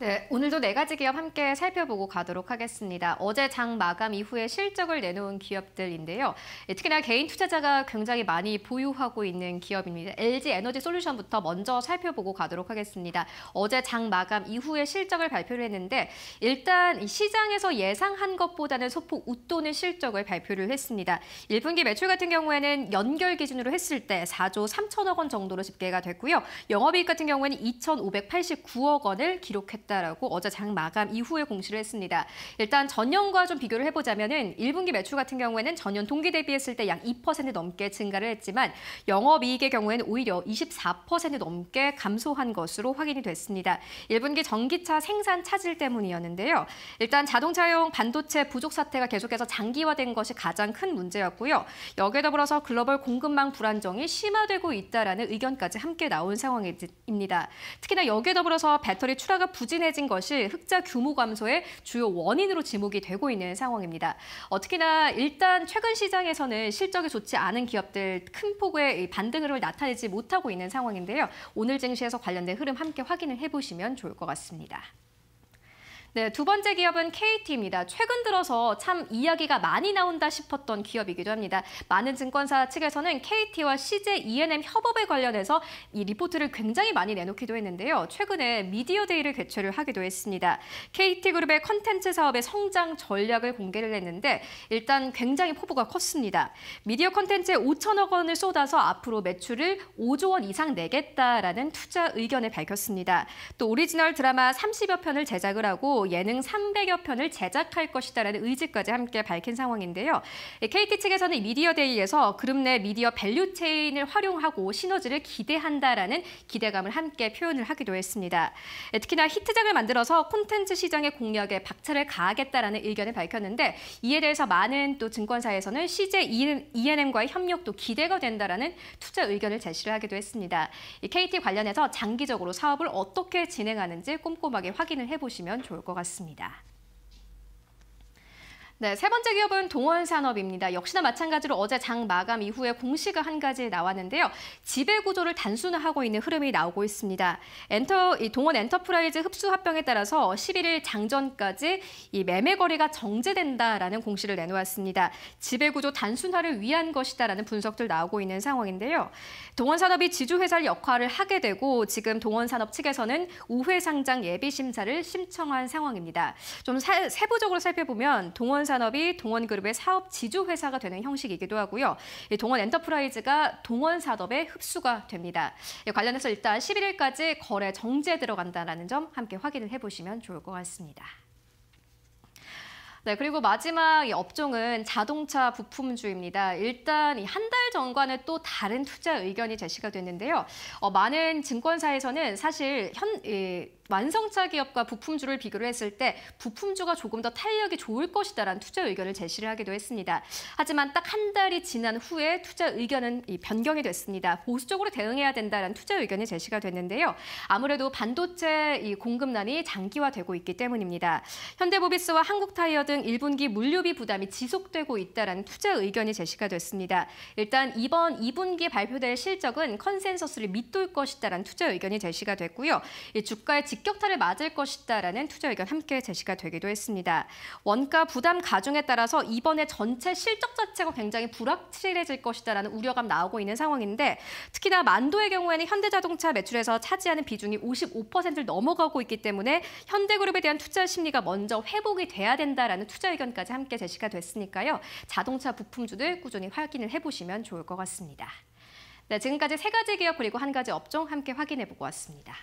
네, 오늘도 네 가지 기업 함께 살펴보고 가도록 하겠습니다. 어제 장 마감 이후에 실적을 내놓은 기업들인데요. 예, 특히나 개인 투자자가 굉장히 많이 보유하고 있는 기업입니다. LG 에너지 솔루션부터 먼저 살펴보고 가도록 하겠습니다. 어제 장 마감 이후에 실적을 발표를 했는데 일단 시장에서 예상한 것보다는 소폭 웃도는 실적을 발표를 했습니다. 1분기 매출 같은 경우에는 연결 기준으로 했을 때 4조 3천억 원 정도로 집계가 됐고요. 영업이익 같은 경우에는 2,589억 원을 기록했다. 있다라고 어제 장 마감 이후에 공시를 했습니다. 일단 전년과 좀 비교를 해보자면은 1분기 매출 같은 경우에는 전년 동기 대비했을 때 약 2% 넘게 증가를 했지만 영업이익의 경우에는 오히려 24% 넘게 감소한 것으로 확인이 됐습니다. 1분기 전기차 생산 차질 때문이었는데요. 일단 자동차용 반도체 부족 사태가 계속해서 장기화된 것이 가장 큰 문제였고요. 여기에 더불어서 글로벌 공급망 불안정이 심화되고 있다라는 의견까지 함께 나온 상황입니다. 특히나 여기에 더불어서 배터리 출하가 부진 부진해진 것이 흑자 규모 감소의 주요 원인으로 지목이 되고 있는 상황입니다. 어, 특히나 일단 최근 시장에서는 실적이 좋지 않은 기업들 큰 폭의 반등을 나타내지 못하고 있는 상황인데요. 오늘 증시에서 관련된 흐름 함께 확인을 해보시면 좋을 것 같습니다. 네, 두 번째 기업은 KT입니다. 최근 들어서 참 이야기가 많이 나온다 싶었던 기업이기도 합니다. 많은 증권사 측에서는 KT와 CJ E&M 협업에 관련해서 이 리포트를 굉장히 많이 내놓기도 했는데요. 최근에 미디어 데이를 개최를 하기도 했습니다. KT그룹의 컨텐츠 사업의 성장 전략을 공개를 했는데 일단 굉장히 포부가 컸습니다. 미디어 컨텐츠에 5천억 원을 쏟아서 앞으로 매출을 5조 원 이상 내겠다라는 투자 의견을 밝혔습니다. 또 오리지널 드라마 30여 편을 제작을 하고 예능 300여 편을 제작할 것이다라는 의지까지 함께 밝힌 상황인데요. KT 측에서는 미디어데이에서 그룹 내 미디어 밸류 체인을 활용하고 시너지를 기대한다라는 기대감을 함께 표현을 하기도 했습니다. 특히나 히트작을 만들어서 콘텐츠 시장의 공략에 박차를 가하겠다라는 의견을 밝혔는데 이에 대해서 많은 또 증권사에서는 CJ E&M과의 협력도 기대가 된다라는 투자 의견을 제시를 하기도 했습니다. KT 관련해서 장기적으로 사업을 어떻게 진행하는지 꼼꼼하게 확인을 해보시면 좋을 것 같습니다. 것 같습니다. 네, 세 번째 기업은 동원산업입니다. 역시나 마찬가지로 어제 장 마감 이후에 공시가 한 가지 나왔는데요. 지배 구조를 단순화하고 있는 흐름이 나오고 있습니다. 엔터, 이 동원 엔터프라이즈 흡수 합병에 따라서 11일 장전까지 이 매매 거리가 정제된다라는 공시를 내놓았습니다. 지배 구조 단순화를 위한 것이다라는 분석들 나오고 있는 상황인데요. 동원산업이 지주회사 역할을 하게 되고 지금 동원산업 측에서는 우회 상장 예비 심사를 신청한 상황입니다. 좀 사, 세부적으로 살펴보면 동원 동원산업이 동원그룹의 사업 지주회사가 되는 형식이기도 하고요. 동원 엔터프라이즈가 동원산업에 흡수가 됩니다. 관련해서 일단 11일까지 거래 정지에 들어간다는 점 함께 확인을 해보시면 좋을 것 같습니다. 네, 그리고 마지막 업종은 자동차 부품주입니다. 일단 한 달 전과는 또 다른 투자 의견이 제시가 됐는데요. 어, 많은 증권사에서는 사실 현, 이, 완성차 기업과 부품주를 비교를 했을 때 부품주가 조금 더 탄력이 좋을 것이다라는 투자 의견을 제시를 하기도 했습니다. 하지만 딱 한 달이 지난 후에 투자 의견은 변경이 됐습니다. 보수적으로 대응해야 된다라는 투자 의견이 제시가 됐는데요. 아무래도 반도체 공급난이 장기화되고 있기 때문입니다. 현대모비스와 한국타이어 등 1분기 물류비 부담이 지속되고 있다라는 투자 의견이 제시가 됐습니다. 일단 이번 2분기 발표될 실적은 컨센서스를 밑돌 것이다라는 투자 의견이 제시가 됐고요. 주가의 직 직격탄을 맞을 것이다라는 투자 의견 함께 제시가 되기도 했습니다. 원가 부담 가중에 따라서 이번에 전체 실적 자체가 굉장히 불확실해질 것이다라는 우려감 나오고 있는 상황인데 특히나 만도의 경우에는 현대자동차 매출에서 차지하는 비중이 55%를 넘어가고 있기 때문에 현대그룹에 대한 투자 심리가 먼저 회복이 돼야 된다라는 투자 의견까지 함께 제시가 됐으니까요. 자동차 부품주들 꾸준히 확인을 해보시면 좋을 것 같습니다. 네, 지금까지 세 가지 기업 그리고 한 가지 업종 함께 확인해보고 왔습니다.